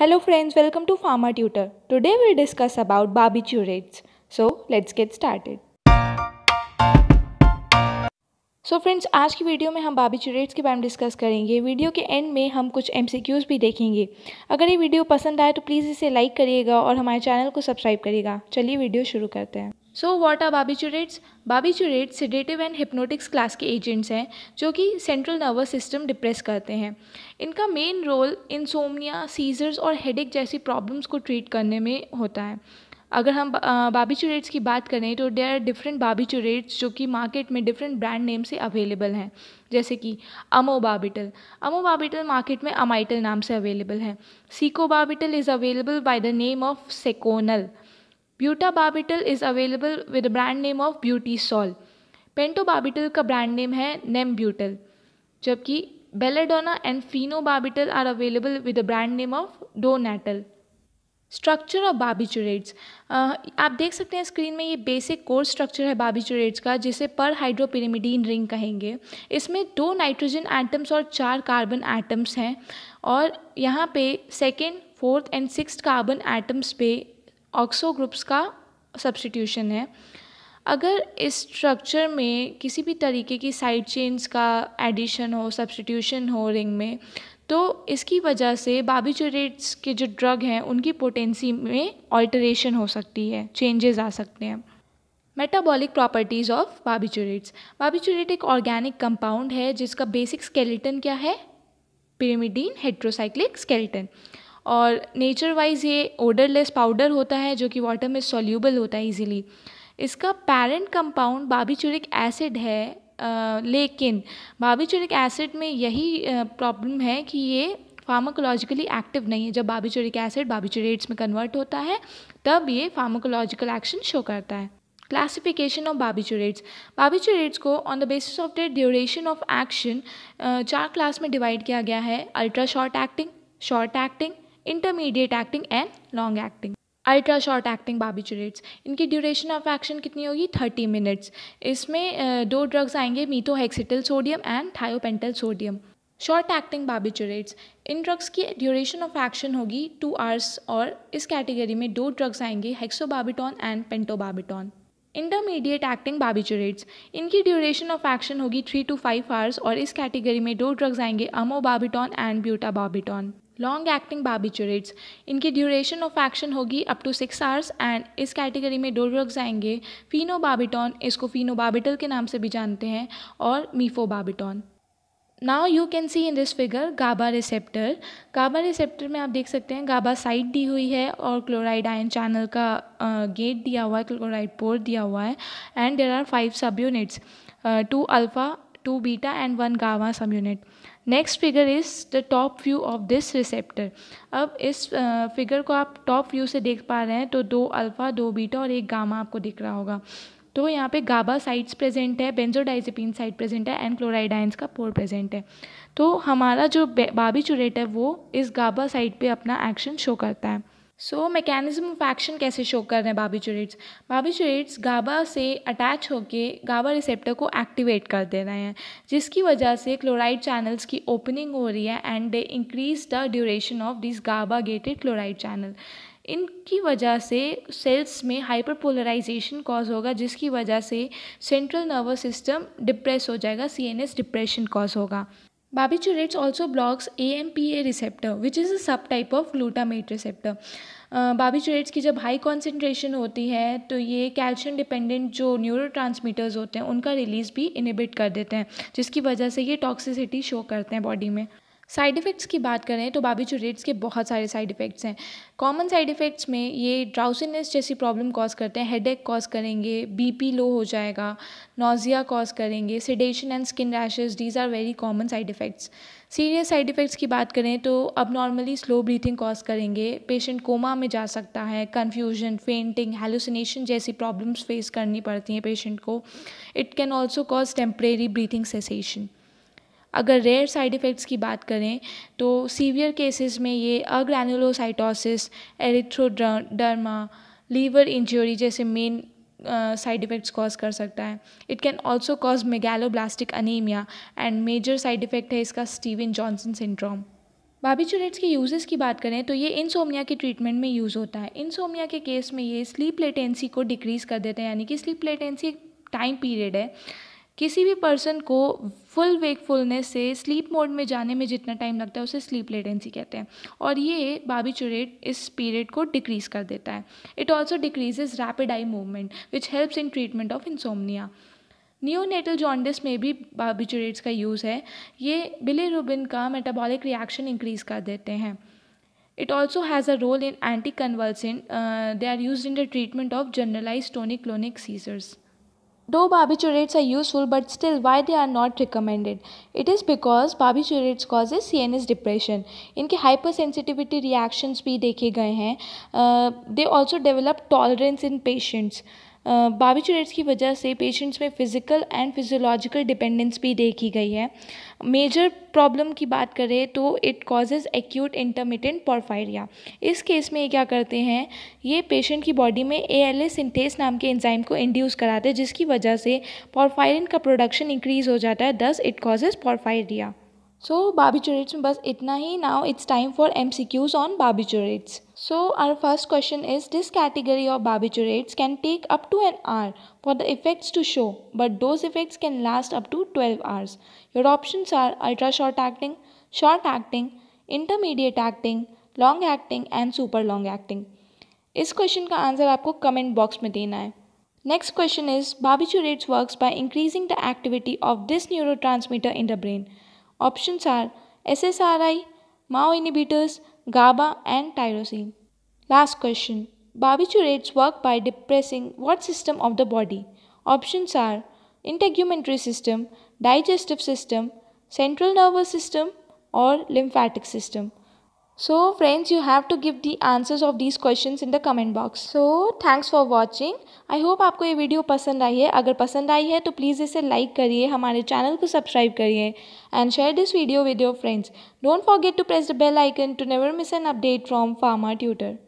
Hello friends, welcome to Pharma Tutor. Today we'll discuss about barbiturates. So let's get started. So so friends आज की video में हम बाबीचुरेट्स के बारे में डिस्कस करेंगे वीडियो के एंड में हम कुछ एमसीक्यूज़ भी देखेंगे अगर ये वीडियो पसंद आए तो प्लीज़ इसे लाइक करिएगा और हमारे चैनल को सब्सक्राइब करिएगा चलिए वीडियो शुरू करते हैं so what are barbiturates barbiturate sedative and hypnotics class के एजेंट्स हैं जो कि सेंट्रल नर्वस सिस्टम डिप्रेस करते हैं इनका मेन रोल इंसोमिया सीजर्स और हेडेक जैसी प्रॉब्लम्स को ट्रीट करने में होता है अगर हम बाबीचूरेट्स की बात करें तो देर आर डिफरेंट बाबीचूरेट्स जो कि मार्केट में डिफरेंट ब्रांड नेम से अवेलेबल हैं जैसे कि अमोबाबिटल अमोबाबिटल मार्केट में अमाइटल नाम से अवेलेबल है secobarbital is available by the name of Seconal barbital is available with brand name of Butisol barbital का ब्रांड नेम है नेम ब्यूटल जबकि belladonna and barbital are available with the brand name of Donnatal structure of barbiturates आप देख सकते हैं screen में ये बेसिक कोर स्ट्रक्चर है बाबीचुरेट्स का जिसे पर हाइड्रोपिरीमिडीन रिंग कहेंगे इसमें दो नाइट्रोजन एटम्स और चार कार्बन एटम्स हैं और यहाँ पे second fourth and six carbon atoms पे ऑक्सो ग्रुप्स का सब्सटीट्यूशन है अगर इस स्ट्रक्चर में किसी भी तरीके की साइड चेंज का एडिशन हो सब्सटीट्यूशन हो रिंग में तो इसकी वजह से बाबीचुरेट्स के जो ड्रग हैं उनकी पोटेंसी में ऑल्टरेशन हो सकती है चेंजेस आ सकते हैं metabolic properties of barbiturates barbiturate एक ऑर्गेनिक कंपाउंड है जिसका बेसिक स्केलेटन क्या है पिरिमिडीन हेट्रोसाइक्लिक स्केलेटन और नेचर वाइज ये ओडरलेस पाउडर होता है जो कि वाटर में सॉल्यूबल होता है ईजिली इसका पेरेंट कंपाउंड बाबीचुरिक एसिड है आ, लेकिन बाबीचुरिक एसिड में यही प्रॉब्लम है कि ये फार्माकोलॉजिकली एक्टिव नहीं है जब बाबीचुरिक एसिड बाबीचूरेट्स में कन्वर्ट होता है तब ये फार्माकोलॉजिकल एक्शन शो करता है क्लासिफिकेशन ऑफ बाबीचूरेट्स बाबीचूरेट्स को on the basis of the duration of action चार क्लास में डिवाइड किया गया है ultra short acting short acting intermediate acting and long acting ultra short acting barbiturates इनकी duration of action कितनी होगी thirty minutes इसमें दो ड्रग्स आएंगे methohexital sodium and thiopental sodium short acting barbiturates इन ड्रग्स की ड्यूरेशन ऑफ एक्शन होगी two hours और इस कैटेगरी में दो ड्रग्स आएंगे hexobarbitone and pentobarbitone intermediate acting barbiturates इनकी ड्यूरेशन ऑफ एक्शन होगी थ्री टू फाइव आवर्स और इस कैटेगरी में दो ड्रग्स आएंगे amobarbitone and butabarbitone long acting barbiturates इनकी ड्यूरेशन ऑफ एक्शन होगी up to six hours and इस कैटेगरी में दो ड्रग्स आएंगे फिनोबाबिटॉन इसको फिनोबाबिटल के नाम से भी जानते हैं और mephobarbitone now you can see in this figure GABA receptor GABA receptor में आप देख सकते हैं गाबा साइड दी हुई है और क्लोराइड आयन चैनल का गेट दिया हुआ है क्लोराइड पोर दिया हुआ है and there are five subunits two alpha two beta and one gamma subunit next figure is the top view of this receptor अब इस फिगर को आप टॉप व्यू से देख पा रहे हैं तो दो अल्फ़ा दो बीटा और एक गामा आपको दिख रहा होगा तो यहाँ पे गाबा साइट्स प्रेजेंट है बेंजोडाइजिपिन साइट प्रेजेंट है एंड क्लोराइडाइंस का पोर प्रेजेंट है तो हमारा जो बाबी चुरेट है वो इस गाबा साइट पे अपना एक्शन शो करता है सो मैकेनिज्म ऑफ एक्शन कैसे शो कर रहे हैं बाबी चुरेट्स बाबी चुरेट्स गाबा से अटैच होके गाबा रिसेप्टर को एक्टिवेट कर दे रहे हैं जिसकी वजह से क्लोराइड चैनल्स की ओपनिंग हो रही है and they increase the duration of this GABA gated chloride channel इनकी वजह से सेल्स में हाइपर पोलराइजेशन कॉज होगा जिसकी वजह से सेंट्रल नर्वस सिस्टम डिप्रेस हो जाएगा C N S depression cause होगा blocks Barbiturates also blocks AMPA receptor, is a subtype of glutamate receptor barbiturates की जब हाई कॉन्सेंट्रेशन होती है तो ये कैल्शियम डिपेंडेंट जो ट्रांसमीटर्स होते हैं उनका रिलीज़ भी इनिबिट कर देते हैं जिसकी वजह से ये टॉक्सिसिटी शो करते हैं बॉडी में साइड इफ़ेक्ट्स की बात करें तो बाबी चुरेट्स के बहुत सारे साइड इफ़ेक्ट्स हैं कॉमन साइड इफ़ेक्ट्स में ये ड्राउसीनेस जैसी प्रॉब्लम कॉज करते हैं हेडेक कॉज करेंगे बीपी लो हो जाएगा नोज़िया कॉज करेंगे sedation and skin rashes these are very common side effects serious side effects की बात करें तो अब नॉर्मली स्लो ब्रीथिंग कॉज करेंगे पेशेंट कोमा में जा सकता है कन्फ्यूजन फेंटिंग हेलोसिनेशन जैसी प्रॉब्लम्स फेस करनी पड़ती हैं पेशेंट को it can also cause temporary breathing cessation अगर रेयर साइड इफ़ेक्ट्स की बात करें तो सीवियर केसेस में ये अग्रैनुलोसाइटोसिस एरिथ्रोडर्मा लीवर इंजरी जैसे मेन साइड इफ़ेक्ट्स कॉज कर सकता है it can also cause megaloblastic anaemia and major side effect है इसका स्टीवन जॉनसन सिंड्रोम बाबीचूरेट्स के यूजेस की बात करें तो ये इंसोमिया के ट्रीटमेंट में यूज़ होता है इंसोमिया के केस में ये स्लीप लेटेंसी को डिक्रीज़ कर देते हैं यानी कि स्लीप लेटेंसी एक टाइम पीरियड है किसी भी पर्सन को फुल वेकफुलनेस से स्लीप मोड में जाने में जितना टाइम लगता है उसे स्लीप लेटेंसी कहते हैं और ये बाबीचुरेट इस पीरियड को डिक्रीज़ कर देता है it also decreases rapid eye movement which helps in treatment of insomnia neonatal jaundice में भी बाबीचुरेट्स का यूज़ है ये बिलीरुबिन का मेटाबॉलिक रिएक्शन इंक्रीज कर देते हैं it also has a role in anticonvulsant they are use in the treatment of generalise tonic clonic seizures Though barbiturates are useful, but still, why they are not recommended? It is because barbiturates causes CNS depression. इनके hypersensitivity reactions भी देखे गए हैं They also develop tolerance in patients. बाबिचुरेट्स की वजह से patients में physical and physiological dependence भी देखी गई है मेजर प्रॉब्लम की बात करें तो it causes acute intermittent porphyria इस केस में ये क्या करते हैं ये पेशेंट की बॉडी में ए एल ए सिंथेस नाम के एंजाइम को इंड्यूस कराते हैं जिसकी वजह से पोर्फायरिन का प्रोडक्शन इंक्रीज़ हो जाता है दस इट कॉजेज़ पोर्फायरिया सो बाबीचोरेट्स में बस इतना ही now it's time for M C Qs on barbiturates so our first question is this category of barbiturates can take up to an hour for the effects to show but those effects can last up to twelve hours your options are ultra short acting short acting intermediate acting long acting and super long acting इस question का answer आपको comment box में देना है next question is barbiturates works by increasing the activity of this neurotransmitter in the brain Options are SSRI, MAO inhibitors, GABA and tyrosine. Last question. Barbiturates work by depressing what system of the body? Options are integumentary system, digestive system, central nervous system or lymphatic system. So friends, you have to give the answers of these questions in the comment box. So thanks for watching. I hope आपको ये video पसंद आई है अगर पसंद आई है तो please इसे like करिए हमारे चैनल को सब्सक्राइब करिए and share this video with your friends don't forget to press the bell icon to never miss an update from Pharma tutor